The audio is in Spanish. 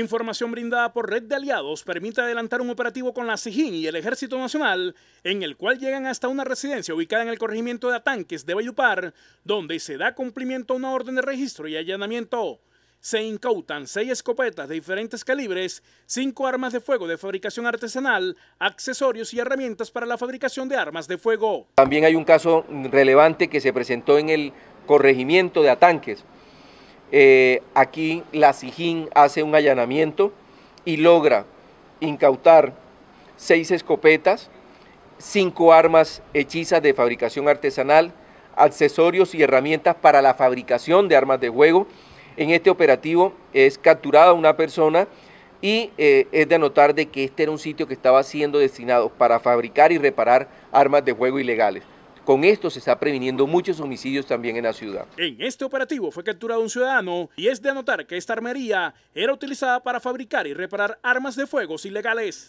Información brindada por Red de Aliados permite adelantar un operativo con la SIJIN y el Ejército Nacional, en el cual llegan hasta una residencia ubicada en el corregimiento de Atanques de Bayupar, donde se da cumplimiento a una orden de registro y allanamiento. Se incautan seis escopetas de diferentes calibres, cinco armas de fuego de fabricación artesanal, accesorios y herramientas para la fabricación de armas de fuego. También hay un caso relevante que se presentó en el corregimiento de Atanques, eh, aquí la Sijín hace un allanamiento y logra incautar seis escopetas, cinco armas hechizas de fabricación artesanal, accesorios y herramientas para la fabricación de armas de juego. En este operativo es capturada una persona y eh, es de anotar de que este era un sitio que estaba siendo destinado para fabricar y reparar armas de juego ilegales. Con esto se está previniendo muchos homicidios también en la ciudad. En este operativo fue capturado un ciudadano y es de anotar que esta armería era utilizada para fabricar y reparar armas de fuegos ilegales.